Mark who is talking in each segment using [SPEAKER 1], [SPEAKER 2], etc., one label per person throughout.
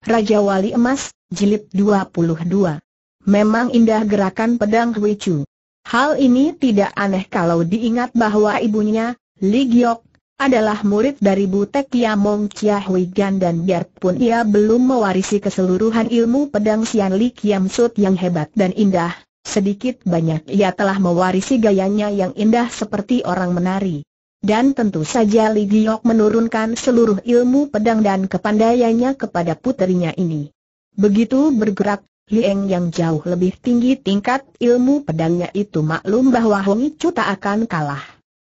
[SPEAKER 1] Raja Wali Emas, Jilid 22. Memang indah gerakan pedang Hui Chu. Hal ini tidak aneh kalau diingat bahwa ibunya, Li Giok, adalah murid dari Butek Yamong Chia Hui Gan dan biarpun ia belum mewarisi keseluruhan ilmu pedang Sian Li Kiam Sut yang hebat dan indah, sedikit banyak ia telah mewarisi gayanya yang indah seperti orang menari. Dan tentu saja Li Giok menurunkan seluruh ilmu pedang dan kepandaiannya kepada puterinya ini. Begitu bergerak, Lieng yang jauh lebih tinggi tingkat ilmu pedangnya itu maklum bahwa Hong Chu tak akan kalah.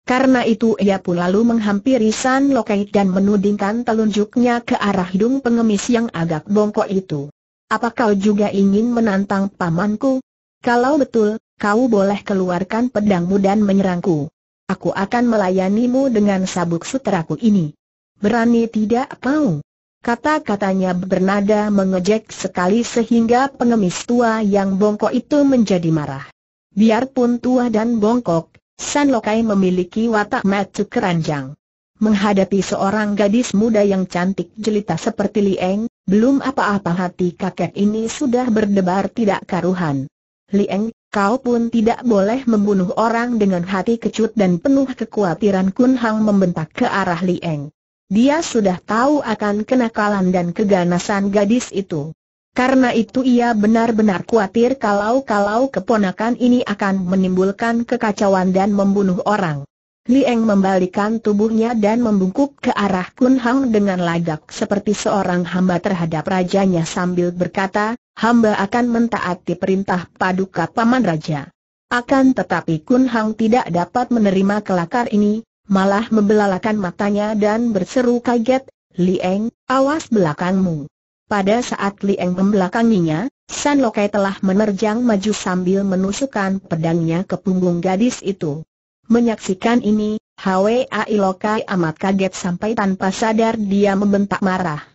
[SPEAKER 1] Karena itu ia pun lalu menghampiri San Lokai dan menudingkan telunjuknya ke arah hidung pengemis yang agak bongkok itu. Apa kau juga ingin menantang pamanku? Kalau betul, kau boleh keluarkan pedangmu dan menyerangku. Aku akan melayanimu dengan sabuk suteraku ini. Berani tidak mau? Kata-katanya bernada mengejek sekali sehingga pengemis tua yang bongkok itu menjadi marah. Biarpun tua dan bongkok, San Lokai memiliki watak matu keranjang. Menghadapi seorang gadis muda yang cantik jelita seperti Lieng, belum apa-apa hati kakek ini sudah berdebar tidak karuhan. Lieng, Kau pun tidak boleh membunuh orang dengan hati kecut dan penuh kekhawatiran Kun Hang membentak ke arah Li Lieng. Dia sudah tahu akan kenakalan dan keganasan gadis itu. Karena itu ia benar-benar khawatir kalau-kalau keponakan ini akan menimbulkan kekacauan dan membunuh orang. Li Lieng membalikan tubuhnya dan membungkuk ke arah Kun Hang dengan lagak seperti seorang hamba terhadap rajanya sambil berkata, hamba akan mentaati perintah paduka paman raja. Akan tetapi Kun Hang tidak dapat menerima kelakar ini, malah membelalakan matanya dan berseru kaget, Lieng, awas belakangmu. Pada saat Lieng membelakanginya, San Lokai telah menerjang maju sambil menusukkan pedangnya ke punggung gadis itu. Menyaksikan ini, Hwa Ilokai amat kaget sampai tanpa sadar dia membentak marah.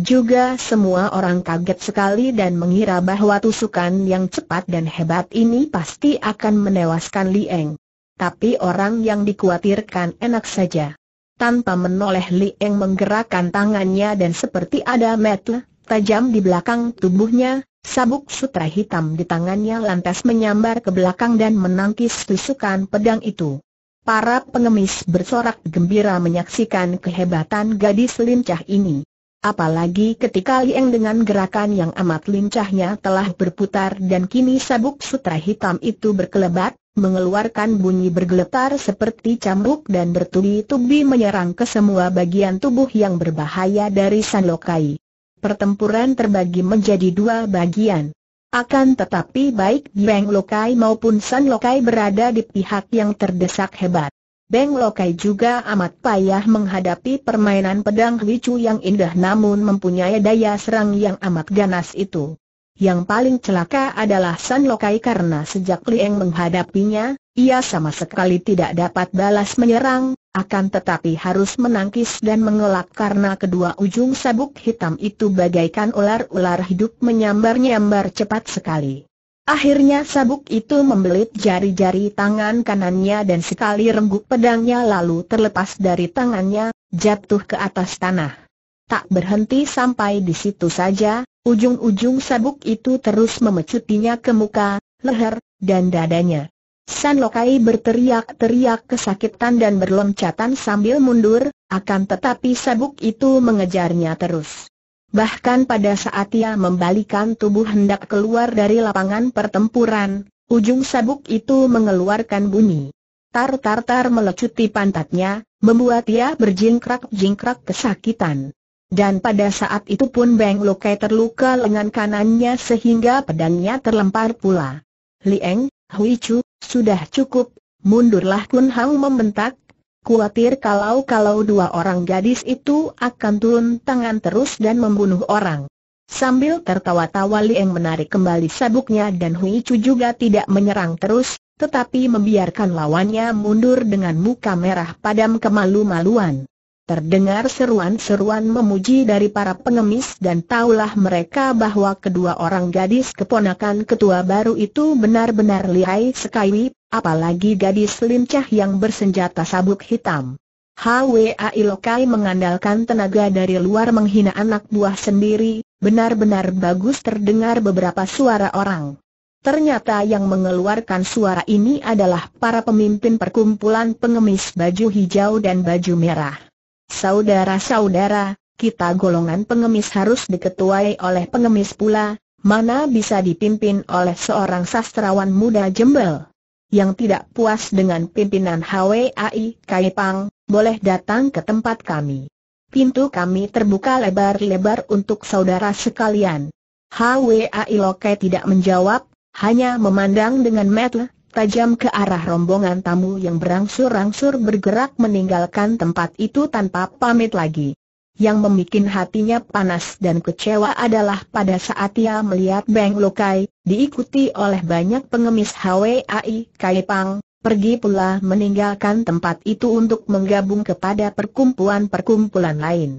[SPEAKER 1] Juga semua orang kaget sekali dan mengira bahwa tusukan yang cepat dan hebat ini pasti akan menewaskan Li Lieng. Tapi orang yang dikhawatirkan enak saja. Tanpa menoleh Li Lieng menggerakkan tangannya dan seperti ada metle, tajam di belakang tubuhnya, sabuk sutra hitam di tangannya lantas menyambar ke belakang dan menangkis tusukan pedang itu. Para pengemis bersorak gembira menyaksikan kehebatan gadis lincah ini. Apalagi ketika Liang dengan gerakan yang amat lincahnya telah berputar dan kini sabuk sutra hitam itu berkelebat, mengeluarkan bunyi bergeletar seperti cambuk dan bertubi-tubi menyerang ke semua bagian tubuh yang berbahaya dari San Lokai. Pertempuran terbagi menjadi dua bagian. Akan tetapi baik Beng Lokai maupun San Lokai berada di pihak yang terdesak hebat. Beng Lokai juga amat payah menghadapi permainan pedang Wicu yang indah namun mempunyai daya serang yang amat ganas itu. Yang paling celaka adalah San Lokai karena sejak Lieng menghadapinya, ia sama sekali tidak dapat balas menyerang, akan tetapi harus menangkis dan mengelak karena kedua ujung sabuk hitam itu bagaikan ular-ular hidup menyambar-nyambar cepat sekali. Akhirnya sabuk itu membelit jari-jari tangan kanannya dan sekali rembuk pedangnya lalu terlepas dari tangannya, jatuh ke atas tanah. Tak berhenti sampai di situ saja, ujung-ujung sabuk itu terus memecutinya ke muka, leher, dan dadanya. San Lokai berteriak-teriak kesakitan dan berloncatan sambil mundur, akan tetapi sabuk itu mengejarnya terus. Bahkan pada saat ia membalikan tubuh hendak keluar dari lapangan pertempuran, ujung sabuk itu mengeluarkan bunyi. Tar-tar-tar melecuti pantatnya, membuat ia berjingkrak-jingkrak kesakitan. Dan pada saat itu pun Beng Lokai terluka lengan kanannya sehingga pedangnya terlempar pula. Lieng, Hui Chu, sudah cukup, mundurlah Kun Hang membentak, Kuatir kalau-kalau dua orang gadis itu akan turun tangan terus dan membunuh orang. Sambil tertawa-tawa Liang menarik kembali sabuknya dan Hui Chu juga tidak menyerang terus, tetapi membiarkan lawannya mundur dengan muka merah padam kemalu-maluan. Terdengar seruan-seruan memuji dari para pengemis dan taulah mereka bahwa kedua orang gadis keponakan ketua baru itu benar-benar lihai sekali, Apalagi gadis lincah yang bersenjata sabuk hitam. Hwa Ilokai mengandalkan tenaga dari luar menghina anak buah sendiri, benar-benar bagus terdengar beberapa suara orang. Ternyata yang mengeluarkan suara ini adalah para pemimpin perkumpulan pengemis baju hijau dan baju merah. Saudara-saudara, kita golongan pengemis harus diketuai oleh pengemis pula, mana bisa dipimpin oleh seorang sastrawan muda jembel yang tidak puas dengan pimpinan HWAI Kai Pang, boleh datang ke tempat kami. Pintu kami terbuka lebar-lebar untuk saudara sekalian. HWAI Lokai tidak menjawab, hanya memandang dengan mata tajam ke arah rombongan tamu yang berangsur-angsur bergerak meninggalkan tempat itu tanpa pamit lagi. Yang membuat hatinya panas dan kecewa adalah pada saat ia melihat Beng Lokai, diikuti oleh banyak pengemis HWAI Kaipang, pergi pula meninggalkan tempat itu untuk menggabung kepada perkumpulan-perkumpulan lain.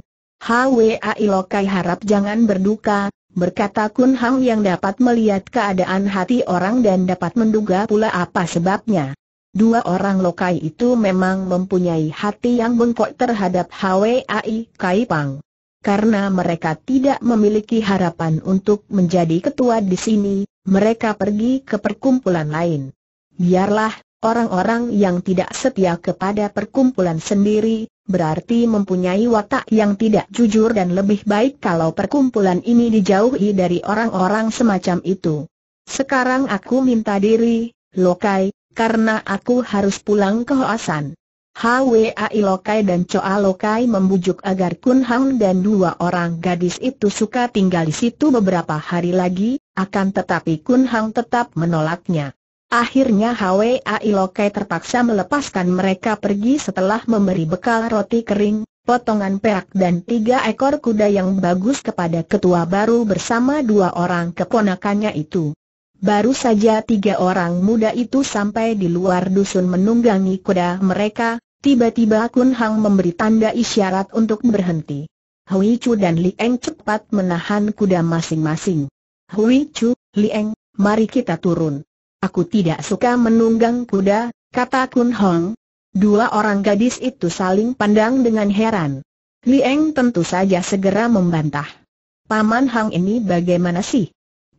[SPEAKER 1] HWAI Lokai harap jangan berduka, berkata Kun Hang yang dapat melihat keadaan hati orang dan dapat menduga pula apa sebabnya. Dua orang lokai itu memang mempunyai hati yang bengkok terhadap HWAI Kaipang. Karena mereka tidak memiliki harapan untuk menjadi ketua di sini, mereka pergi ke perkumpulan lain. Biarlah, orang-orang yang tidak setia kepada perkumpulan sendiri, berarti mempunyai watak yang tidak jujur dan lebih baik kalau perkumpulan ini dijauhi dari orang-orang semacam itu. Sekarang aku minta diri, Lokai, karena aku harus pulang ke Hoasan. Hwa Ilokai dan Choa Lokai membujuk agar Kun Hang dan dua orang gadis itu suka tinggal di situ beberapa hari lagi, akan tetapi Kun Hang tetap menolaknya. Akhirnya Hwa Ilokai terpaksa melepaskan mereka pergi setelah memberi bekal roti kering, potongan perak dan tiga ekor kuda yang bagus kepada ketua baru bersama dua orang keponakannya itu. Baru saja tiga orang muda itu sampai di luar dusun menunggangi kuda mereka, tiba-tiba Kun Hang memberi tanda isyarat untuk berhenti. Hui Chu dan Li Eng cepat menahan kuda masing-masing. Hui Chu, Li Eng, mari kita turun. Aku tidak suka menunggang kuda, kata Kun Hang. Dua orang gadis itu saling pandang dengan heran. Li Eng tentu saja segera membantah. Paman Hang ini bagaimana sih?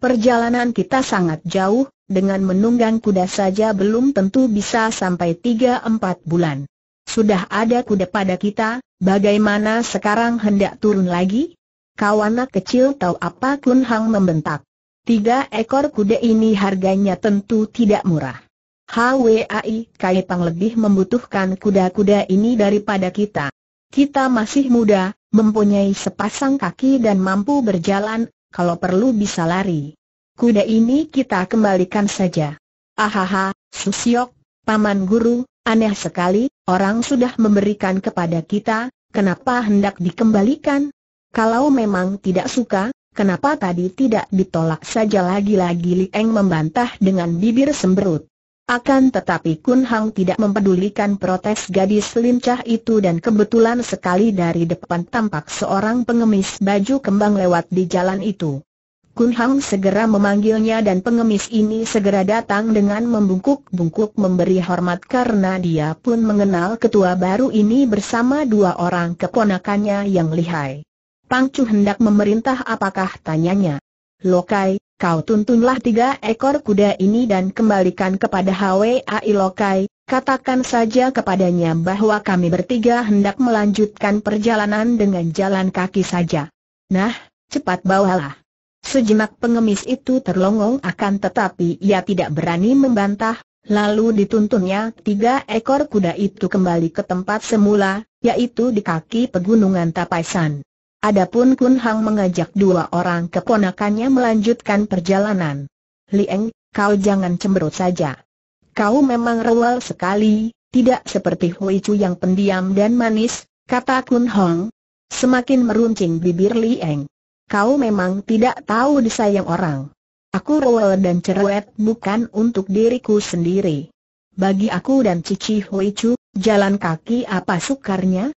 [SPEAKER 1] Perjalanan kita sangat jauh, dengan menunggang kuda saja belum tentu bisa sampai 3-4 bulan. Sudah ada kuda pada kita, bagaimana sekarang hendak turun lagi? Kawanak kecil tahu apa Kun Hang membentak. Tiga ekor kuda ini harganya tentu tidak murah. HWAI Kaipang lebih membutuhkan kuda-kuda ini daripada kita. Kita masih muda, mempunyai sepasang kaki dan mampu berjalan, kalau perlu bisa lari. Kuda ini kita kembalikan saja. Ahaha, Susiok, Paman Guru, aneh sekali, orang sudah memberikan kepada kita, kenapa hendak dikembalikan? Kalau memang tidak suka, kenapa tadi tidak ditolak saja lagi-lagi Li Eng membantah dengan bibir semberut. Akan tetapi Kun Hang tidak mempedulikan protes gadis lincah itu dan kebetulan sekali dari depan tampak seorang pengemis baju kembang lewat di jalan itu. Kun Hang segera memanggilnya dan pengemis ini segera datang dengan membungkuk-bungkuk memberi hormat karena dia pun mengenal ketua baru ini bersama dua orang keponakannya yang lihai. Pangcu hendak memerintah apakah tanyanya. Lokai, kau tuntunlah tiga ekor kuda ini dan kembalikan kepada Hwa Ilokai, katakan saja kepadanya bahwa kami bertiga hendak melanjutkan perjalanan dengan jalan kaki saja. Nah, cepat bawalah. Sejenak pengemis itu terlongong akan tetapi ia tidak berani membantah, lalu dituntunnya tiga ekor kuda itu kembali ke tempat semula, yaitu di kaki pegunungan Tapaisan. Adapun Kun Hang mengajak dua orang keponakannya melanjutkan perjalanan. Lieng, kau jangan cemberut saja. Kau memang rewel sekali, tidak seperti Hui Chu yang pendiam dan manis, kata Kun Hong. Semakin meruncing bibir Lieng. Kau memang tidak tahu disayang orang. Aku rewel dan cerewet bukan untuk diriku sendiri. Bagi aku dan Cici Hui Chu, jalan kaki apa sukarnya?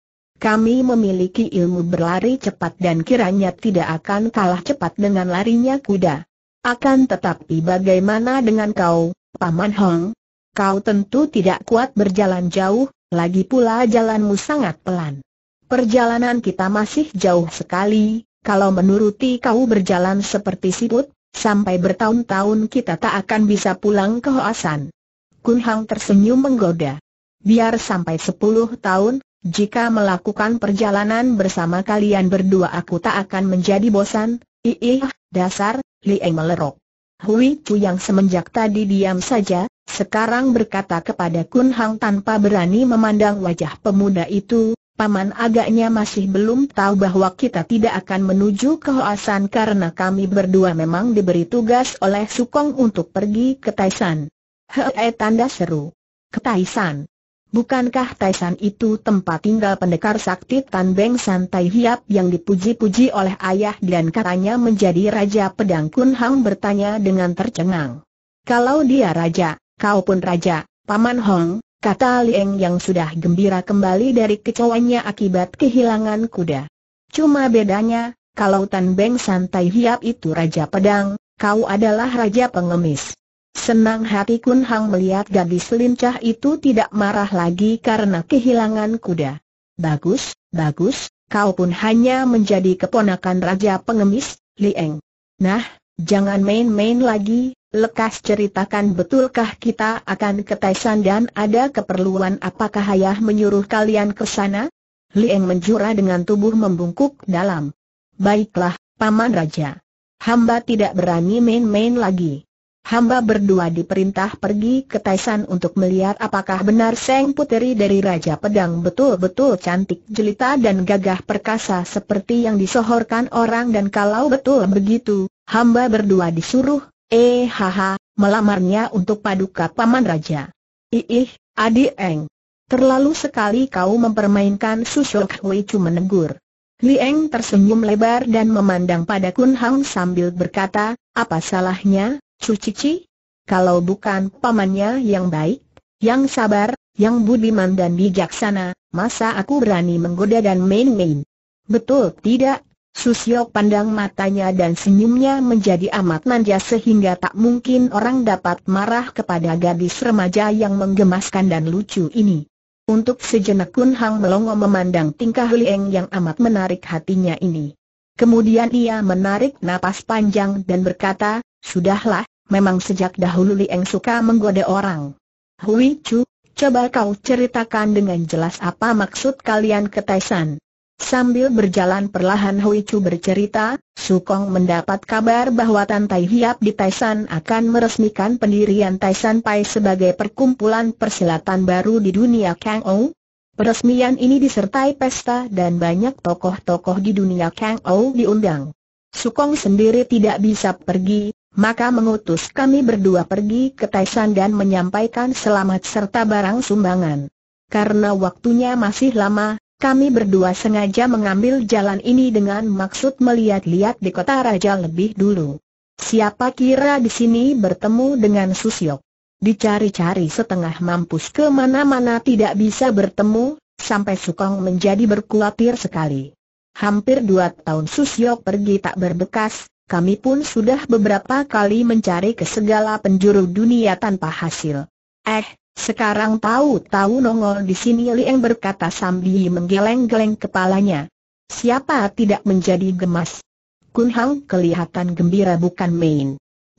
[SPEAKER 1] Kami memiliki ilmu berlari cepat dan kiranya tidak akan kalah cepat dengan larinya kuda. Akan tetapi bagaimana dengan kau, Paman Hong? Kau tentu tidak kuat berjalan jauh, lagi pula jalanmu sangat pelan. Perjalanan kita masih jauh sekali, kalau menuruti kau berjalan seperti siput, sampai bertahun-tahun kita tak akan bisa pulang ke Hoasan. Kun Hang tersenyum menggoda. Biar sampai sepuluh tahun, jika melakukan perjalanan bersama kalian berdua aku tak akan menjadi bosan, iih, dasar, Lieng melerok. Hui Chu yang semenjak tadi diam saja, sekarang berkata kepada Kun Hang tanpa berani memandang wajah pemuda itu, Paman agaknya masih belum tahu bahwa kita tidak akan menuju ke Hoasan karena kami berdua memang diberi tugas oleh Sukong untuk pergi ke Taishan. Hei tanda seru. Ke Taishan. Bukankah Taisan itu tempat tinggal pendekar sakti Tan Beng San Tai Hiap yang dipuji-puji oleh ayah dan katanya menjadi Raja Pedang Kun Hang bertanya dengan tercengang. Kalau dia raja, kau pun raja, Paman Hong, kata Lieng yang sudah gembira kembali dari kecewanya akibat kehilangan kuda. Cuma bedanya, kalau Tan Beng San Tai Hiap itu Raja Pedang, kau adalah Raja Pengemis. Senang hati Kun Hang melihat gadis lincah itu tidak marah lagi karena kehilangan kuda. Bagus, bagus, kau pun hanya menjadi keponakan Raja Pengemis, Lieng. Nah, jangan main-main lagi, lekas ceritakan betulkah kita akan ke Taisan dan ada keperluan apakah ayah menyuruh kalian ke sana? Lieng menjura dengan tubuh membungkuk dalam. Baiklah, Paman Raja. Hamba tidak berani main-main lagi. Hamba berdua diperintah pergi ke Taisan untuk melihat apakah benar Seng Puteri dari Raja Pedang betul-betul cantik jelita dan gagah perkasa seperti yang disohorkan orang dan kalau betul begitu, hamba berdua disuruh, eh haha, melamarnya untuk paduka paman raja. Iih, adik Eng. Terlalu sekali kau mempermainkan susuk Hui Chu menegur. Lieng tersenyum lebar dan memandang pada Kun Hang sambil berkata, apa salahnya, Cucici? Kalau bukan pamannya yang baik, yang sabar, yang budiman dan bijaksana, masa aku berani menggoda dan main-main? Betul tidak? Susiok pandang matanya dan senyumnya menjadi amat manja sehingga tak mungkin orang dapat marah kepada gadis remaja yang menggemaskan dan lucu ini. Untuk sejenak Kun Hang melongo memandang tingkah Lieng yang amat menarik hatinya ini. Kemudian ia menarik napas panjang dan berkata, Sudahlah, memang sejak dahulu Lieng suka menggoda orang. Hui Chu, coba kau ceritakan dengan jelas apa maksud kalian ke Taisan. Sambil berjalan perlahan Hui Chu bercerita, Sukong mendapat kabar bahwa Tan Tai Hiap di Taisan akan meresmikan pendirian Taisan Pai sebagai perkumpulan persilatan baru di dunia Kang Ou. Peresmian ini disertai pesta dan banyak tokoh-tokoh di dunia Kang Ou diundang. Sukong sendiri tidak bisa pergi, maka mengutus kami berdua pergi ke Taisan dan menyampaikan selamat serta barang sumbangan. Karena waktunya masih lama, kami berdua sengaja mengambil jalan ini dengan maksud melihat-lihat di kota raja lebih dulu. Siapa kira di sini bertemu dengan Susyok? Dicari-cari setengah mampus kemana-mana tidak bisa bertemu, sampai Sukong menjadi berkuatir sekali. Hampir dua tahun Susyok pergi tak berbekas, kami pun sudah beberapa kali mencari ke segala penjuru dunia tanpa hasil. Eh, sekarang tahu-tahu nongol di sini Liang berkata sambil menggeleng-geleng kepalanya. Siapa tidak menjadi gemas? Kun Hang kelihatan gembira bukan main.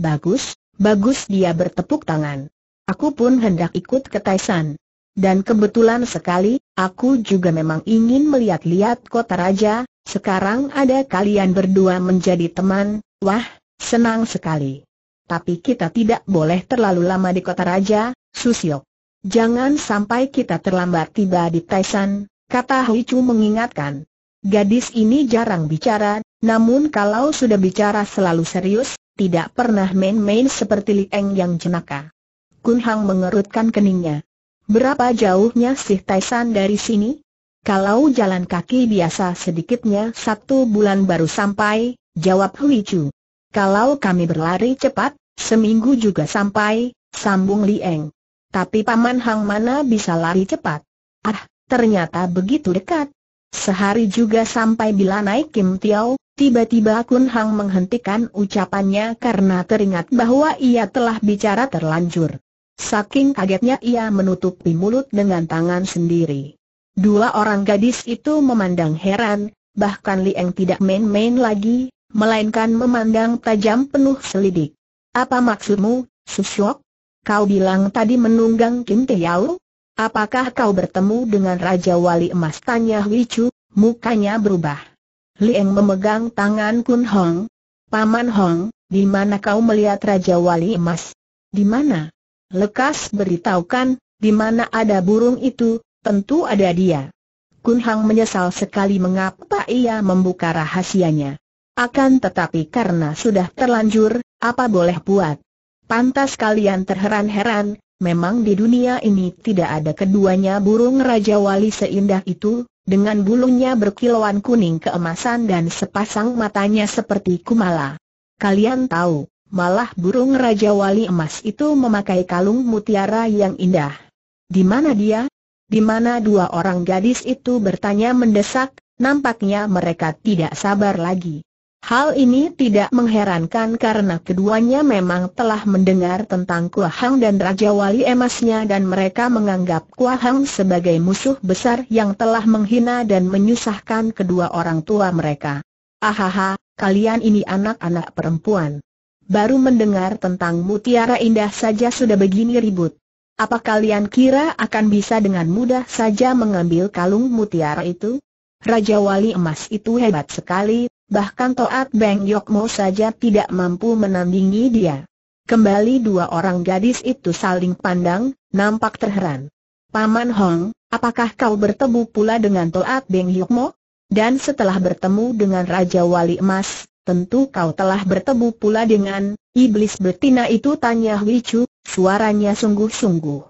[SPEAKER 1] Bagus, bagus dia bertepuk tangan. Aku pun hendak ikut ke Taisan. Dan kebetulan sekali, aku juga memang ingin melihat-lihat kota raja, sekarang ada kalian berdua menjadi teman, wah, senang sekali. Tapi kita tidak boleh terlalu lama di kota raja, Susiok. Jangan sampai kita terlambat tiba di Taisan, kata Hui Chu mengingatkan. Gadis ini jarang bicara, namun kalau sudah bicara selalu serius, tidak pernah main-main seperti Li Eng yang jenaka. Kun Hang mengerutkan keningnya. Berapa jauhnya sih Taisan dari sini? Kalau jalan kaki biasa sedikitnya satu bulan baru sampai, jawab Hui Chu. Kalau kami berlari cepat, seminggu juga sampai, sambung Lieng. Tapi Paman Hang mana bisa lari cepat? Ah, ternyata begitu dekat. Sehari juga sampai bila naik Kim Tiao, tiba-tiba Kun Hang menghentikan ucapannya karena teringat bahwa ia telah bicara terlanjur. Saking kagetnya ia menutupi mulut dengan tangan sendiri. Dua orang gadis itu memandang heran, bahkan Liang tidak main-main lagi, melainkan memandang tajam penuh selidik. Apa maksudmu, Susyok? Kau bilang tadi menunggang Kim Te Apakah kau bertemu dengan Raja Wali Emas? Tanya Hui Chu? mukanya berubah. Liang memegang tangan Kun Hong. Paman Hong, di mana kau melihat Raja Wali Emas? Di mana? Lekas beritahukan, di mana ada burung itu, tentu ada dia. Kun Hang menyesal sekali mengapa ia membuka rahasianya. Akan tetapi karena sudah terlanjur, apa boleh buat? Pantas kalian terheran-heran, memang di dunia ini tidak ada keduanya burung Raja Wali seindah itu, dengan bulunya berkilauan kuning keemasan dan sepasang matanya seperti kumala. Kalian tahu, malah burung Raja Wali emas itu memakai kalung mutiara yang indah. Di mana dia? di mana dua orang gadis itu bertanya mendesak, nampaknya mereka tidak sabar lagi. Hal ini tidak mengherankan karena keduanya memang telah mendengar tentang Kuahang Hang dan Raja Wali emasnya dan mereka menganggap Kuahang Hang sebagai musuh besar yang telah menghina dan menyusahkan kedua orang tua mereka. Ahaha, kalian ini anak-anak perempuan. Baru mendengar tentang mutiara indah saja sudah begini ribut. Apa kalian kira akan bisa dengan mudah saja mengambil kalung mutiara itu? Raja Wali Emas itu hebat sekali, bahkan Toat Beng Yokmo saja tidak mampu menandingi dia. Kembali dua orang gadis itu saling pandang, nampak terheran. Paman Hong, apakah kau bertemu pula dengan Toat Beng Yokmo? Dan setelah bertemu dengan Raja Wali Emas, tentu kau telah bertemu pula dengan iblis betina itu tanya Wicu, Suaranya sungguh-sungguh.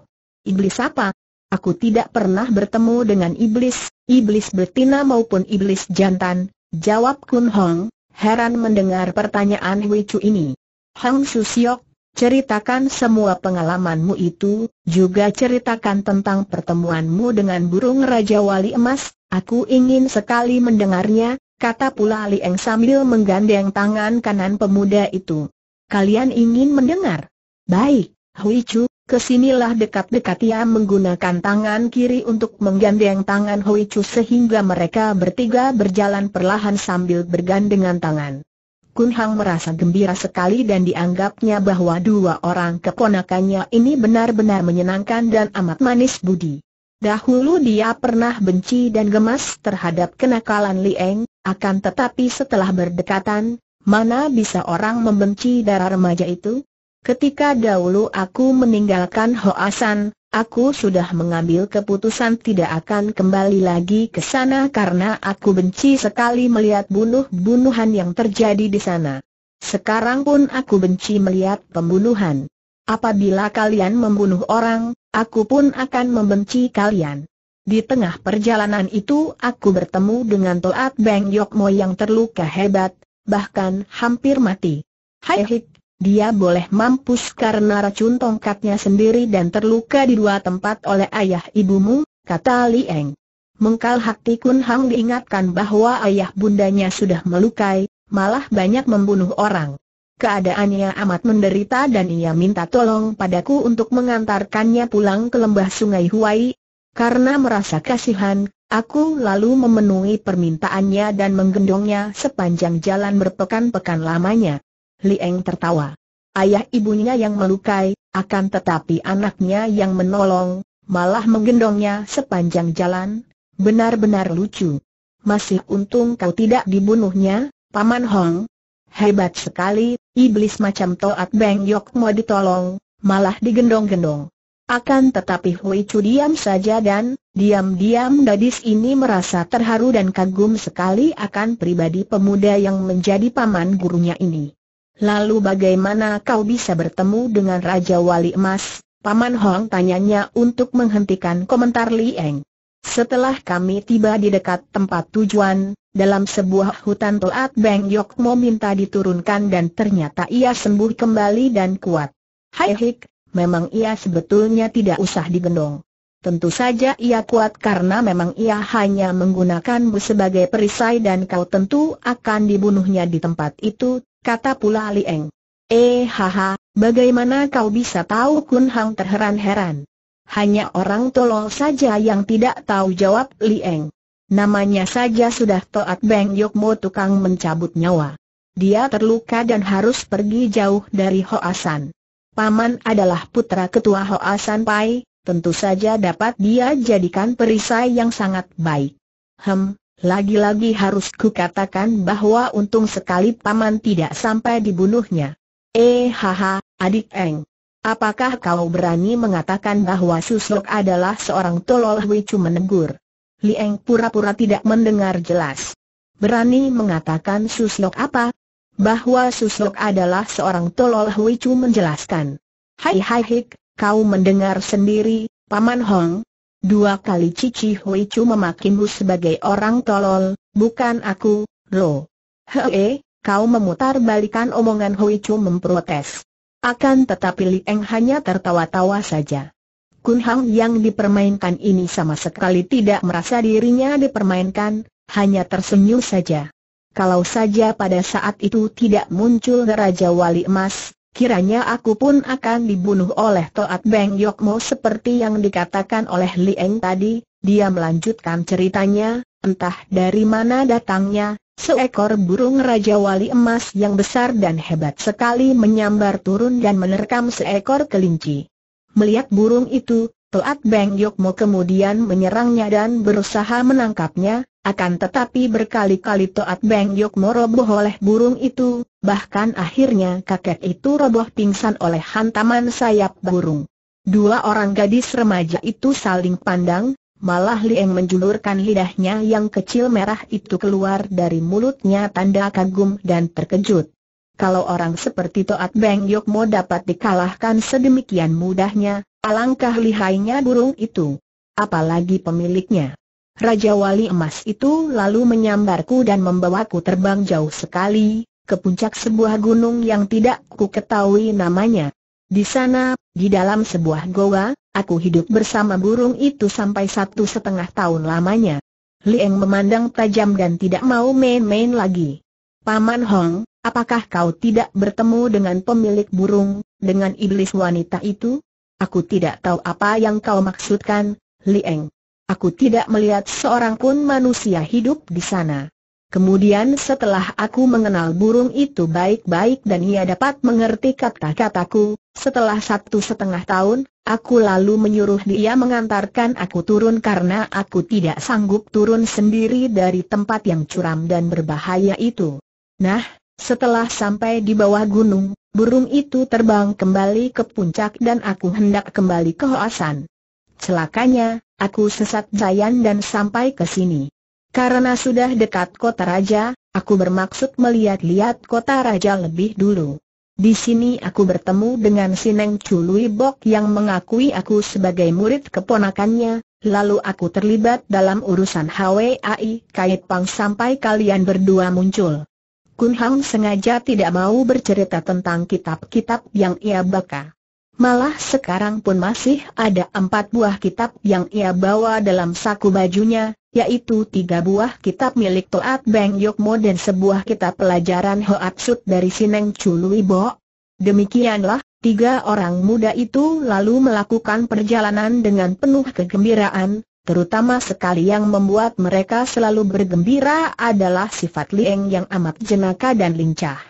[SPEAKER 1] Iblis apa? Aku tidak pernah bertemu dengan iblis, iblis betina maupun iblis jantan, jawab Kun Hong, heran mendengar pertanyaan Hui Chu ini. Hang Susiok, ceritakan semua pengalamanmu itu, juga ceritakan tentang pertemuanmu dengan burung Raja Wali Emas, aku ingin sekali mendengarnya, kata pula Lieng sambil menggandeng tangan kanan pemuda itu. Kalian ingin mendengar? Baik. Hui Chu, kesinilah dekat-dekat ia menggunakan tangan kiri untuk menggandeng tangan Hui Chu sehingga mereka bertiga berjalan perlahan sambil bergandengan tangan. Kun Hang merasa gembira sekali dan dianggapnya bahwa dua orang keponakannya ini benar-benar menyenangkan dan amat manis budi. Dahulu dia pernah benci dan gemas terhadap kenakalan Li Eng, akan tetapi setelah berdekatan, mana bisa orang membenci darah remaja itu? Ketika dahulu aku meninggalkan Hoasan, aku sudah mengambil keputusan tidak akan kembali lagi ke sana karena aku benci sekali melihat bunuh-bunuhan yang terjadi di sana. Sekarang pun aku benci melihat pembunuhan. Apabila kalian membunuh orang, aku pun akan membenci kalian. Di tengah perjalanan itu aku bertemu dengan Toat Beng Yokmo yang terluka hebat, bahkan hampir mati. Hai Hik dia boleh mampus karena racun tongkatnya sendiri dan terluka di dua tempat oleh ayah ibumu, kata Li Eng. Mengkal Hakti Kun Hang diingatkan bahwa ayah bundanya sudah melukai, malah banyak membunuh orang. Keadaannya amat menderita dan ia minta tolong padaku untuk mengantarkannya pulang ke lembah sungai Huai. Karena merasa kasihan, Aku lalu memenuhi permintaannya dan menggendongnya sepanjang jalan berpekan-pekan lamanya. Lieng tertawa. Ayah ibunya yang melukai, akan tetapi anaknya yang menolong, malah menggendongnya sepanjang jalan, benar-benar lucu. Masih untung kau tidak dibunuhnya, Paman Hong. Hebat sekali, iblis macam Toat Beng Yok mau ditolong, malah digendong-gendong. Akan tetapi Hui Chu diam saja dan, diam-diam gadis ini merasa terharu dan kagum sekali akan pribadi pemuda yang menjadi paman gurunya ini. Lalu bagaimana kau bisa bertemu dengan Raja Wali Emas? Paman Hong tanyanya untuk menghentikan komentar Li Eng. Setelah kami tiba di dekat tempat tujuan, dalam sebuah hutan Toat Beng Yok Mo minta diturunkan dan ternyata ia sembuh kembali dan kuat. Hai Hik, memang ia sebetulnya tidak usah digendong. Tentu saja ia kuat karena memang ia hanya menggunakanmu sebagai perisai dan kau tentu akan dibunuhnya di tempat itu, kata pula Ali Eng. Eh haha, bagaimana kau bisa tahu Kun Hang terheran-heran? Hanya orang tolol saja yang tidak tahu jawab Li Eng. Namanya saja sudah Toat Beng Yokmo tukang mencabut nyawa. Dia terluka dan harus pergi jauh dari Hoasan. Paman adalah putra ketua Hoasan Pai, tentu saja dapat dia jadikan perisai yang sangat baik. Hem, lagi-lagi harus kukatakan bahwa untung sekali paman tidak sampai dibunuhnya. Eh haha, adik Eng. Apakah kau berani mengatakan bahwa Susok adalah seorang tolol Wicu menegur? Li Eng pura-pura tidak mendengar jelas. Berani mengatakan Susok apa? Bahwa Susok adalah seorang tolol Wicu menjelaskan. Hai hai hik, kau mendengar sendiri, Paman Hong, Dua kali Cici Hui Chu memakimu sebagai orang tolol, bukan aku, lo. Hei, kau memutar balikan omongan Hui Chu memprotes. Akan tetapi Li Eng hanya tertawa-tawa saja. Kun Hang yang dipermainkan ini sama sekali tidak merasa dirinya dipermainkan, hanya tersenyum saja. Kalau saja pada saat itu tidak muncul Raja Wali Emas, kiranya aku pun akan dibunuh oleh Toat Beng Yokmo seperti yang dikatakan oleh Li Eng tadi, dia melanjutkan ceritanya, entah dari mana datangnya, seekor burung Raja Wali emas yang besar dan hebat sekali menyambar turun dan menerkam seekor kelinci. Melihat burung itu, Toat Beng Yokmo kemudian menyerangnya dan berusaha menangkapnya, akan tetapi berkali-kali Toat Beng Yokmo roboh oleh burung itu, bahkan akhirnya kakek itu roboh pingsan oleh hantaman sayap burung. Dua orang gadis remaja itu saling pandang, Malah Lieng menjulurkan lidahnya yang kecil merah itu keluar dari mulutnya tanda kagum dan terkejut. Kalau orang seperti Toat Beng Yokmo dapat dikalahkan sedemikian mudahnya, Alangkah lihainya burung itu. Apalagi pemiliknya. Raja Wali Emas itu lalu menyambarku dan membawaku terbang jauh sekali, ke puncak sebuah gunung yang tidak ku ketahui namanya. Di sana, di dalam sebuah goa, aku hidup bersama burung itu sampai satu setengah tahun lamanya. Lieng memandang tajam dan tidak mau main-main lagi. Paman Hong, apakah kau tidak bertemu dengan pemilik burung, dengan iblis wanita itu? Aku tidak tahu apa yang kau maksudkan, Lieng. Aku tidak melihat seorang pun manusia hidup di sana. Kemudian setelah aku mengenal burung itu baik-baik dan ia dapat mengerti kata-kataku, setelah satu setengah tahun, aku lalu menyuruh dia mengantarkan aku turun karena aku tidak sanggup turun sendiri dari tempat yang curam dan berbahaya itu. Nah, setelah sampai di bawah gunung, burung itu terbang kembali ke puncak dan aku hendak kembali ke Hoasan. Celakanya, aku sesat jayan dan sampai ke sini. Karena sudah dekat kota raja, aku bermaksud melihat-lihat kota raja lebih dulu. Di sini aku bertemu dengan Sineng Chului Bok yang mengakui aku sebagai murid keponakannya, lalu aku terlibat dalam urusan HWAI Kait Pang sampai kalian berdua muncul. Kun Hang sengaja tidak mau bercerita tentang kitab-kitab yang ia baca. Malah sekarang pun masih ada empat buah kitab yang ia bawa dalam saku bajunya, yaitu tiga buah kitab milik Toat Beng Yokmo dan sebuah kitab pelajaran Hoat dari Sineng Chului Bo. Demikianlah, tiga orang muda itu lalu melakukan perjalanan dengan penuh kegembiraan, Terutama sekali yang membuat mereka selalu bergembira adalah sifat Lieng yang amat jenaka dan lincah.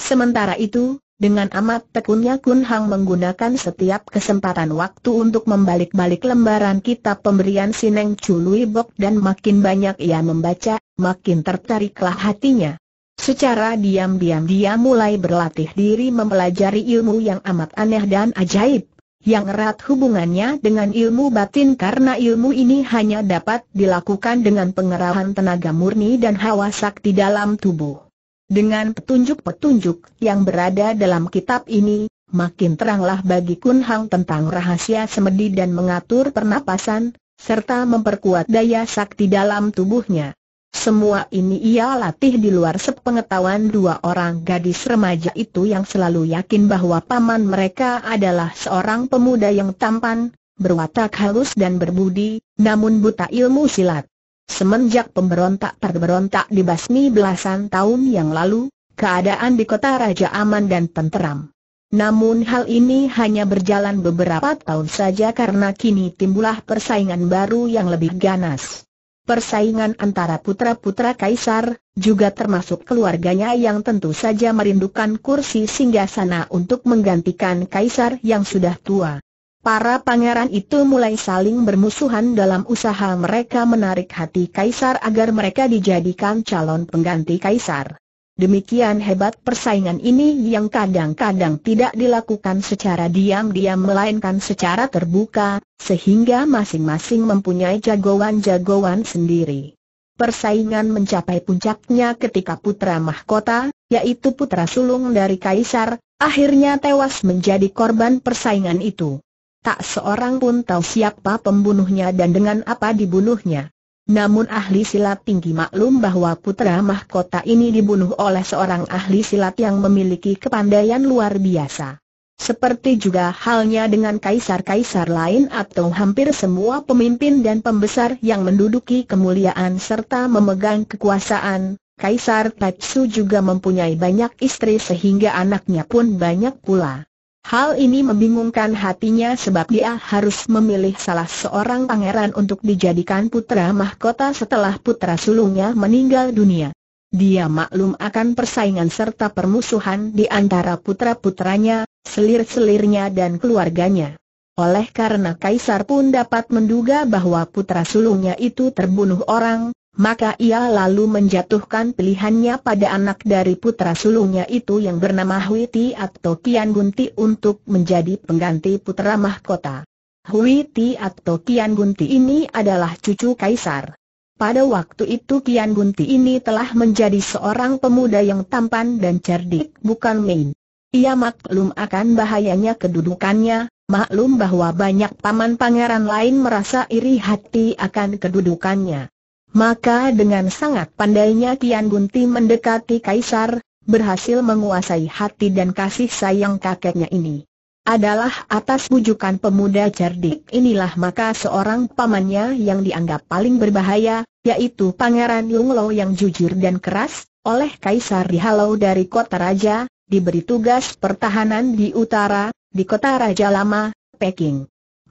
[SPEAKER 1] Sementara itu, dengan amat tekunnya Kun Hang menggunakan setiap kesempatan waktu untuk membalik-balik lembaran kitab pemberian Sineng Chului Bok dan makin banyak ia membaca, makin tertariklah hatinya. Secara diam-diam dia mulai berlatih diri mempelajari ilmu yang amat aneh dan ajaib yang erat hubungannya dengan ilmu batin karena ilmu ini hanya dapat dilakukan dengan pengerahan tenaga murni dan hawa sakti dalam tubuh. Dengan petunjuk-petunjuk yang berada dalam kitab ini, makin teranglah bagi Kun Hang tentang rahasia semedi dan mengatur pernapasan, serta memperkuat daya sakti dalam tubuhnya. Semua ini ia latih di luar sepengetahuan dua orang gadis remaja itu yang selalu yakin bahwa paman mereka adalah seorang pemuda yang tampan, berwatak halus dan berbudi, namun buta ilmu silat. Semenjak pemberontak perberontak dibasmi belasan tahun yang lalu, keadaan di kota Raja aman dan tenteram. Namun hal ini hanya berjalan beberapa tahun saja karena kini timbulah persaingan baru yang lebih ganas persaingan antara putra-putra kaisar, juga termasuk keluarganya yang tentu saja merindukan kursi singgasana untuk menggantikan kaisar yang sudah tua. Para pangeran itu mulai saling bermusuhan dalam usaha mereka menarik hati kaisar agar mereka dijadikan calon pengganti kaisar. Demikian hebat persaingan ini yang kadang-kadang tidak dilakukan secara diam-diam melainkan secara terbuka, sehingga masing-masing mempunyai jagoan-jagoan sendiri. Persaingan mencapai puncaknya ketika putra mahkota, yaitu putra sulung dari kaisar, akhirnya tewas menjadi korban persaingan itu. Tak seorang pun tahu siapa pembunuhnya dan dengan apa dibunuhnya. Namun ahli silat tinggi maklum bahwa putra mahkota ini dibunuh oleh seorang ahli silat yang memiliki kepandaian luar biasa. Seperti juga halnya dengan kaisar-kaisar lain atau hampir semua pemimpin dan pembesar yang menduduki kemuliaan serta memegang kekuasaan, Kaisar Tatsu juga mempunyai banyak istri sehingga anaknya pun banyak pula. Hal ini membingungkan hatinya sebab dia harus memilih salah seorang pangeran untuk dijadikan putra mahkota setelah putra sulungnya meninggal dunia. Dia maklum akan persaingan serta permusuhan di antara putra-putranya, selir-selirnya dan keluarganya. Oleh karena Kaisar pun dapat menduga bahwa putra sulungnya itu terbunuh orang, maka ia lalu menjatuhkan pilihannya pada anak dari putra sulungnya itu yang bernama Hui Ti atau Kian Gunti untuk menjadi pengganti putra mahkota. Hui Ti atau Kian Gunti ini adalah cucu kaisar. Pada waktu itu Kian Gunti ini telah menjadi seorang pemuda yang tampan dan cerdik bukan main. Ia maklum akan bahayanya kedudukannya, maklum bahwa banyak paman pangeran lain merasa iri hati akan kedudukannya. Maka dengan sangat pandainya Tian Gunti mendekati Kaisar, berhasil menguasai hati dan kasih sayang kakeknya ini. Adalah atas bujukan pemuda cerdik inilah maka seorang pamannya yang dianggap paling berbahaya, yaitu Pangeran Yunglo yang jujur dan keras, oleh Kaisar dihalau dari kota raja, diberi tugas pertahanan di utara, di kota raja lama, Peking.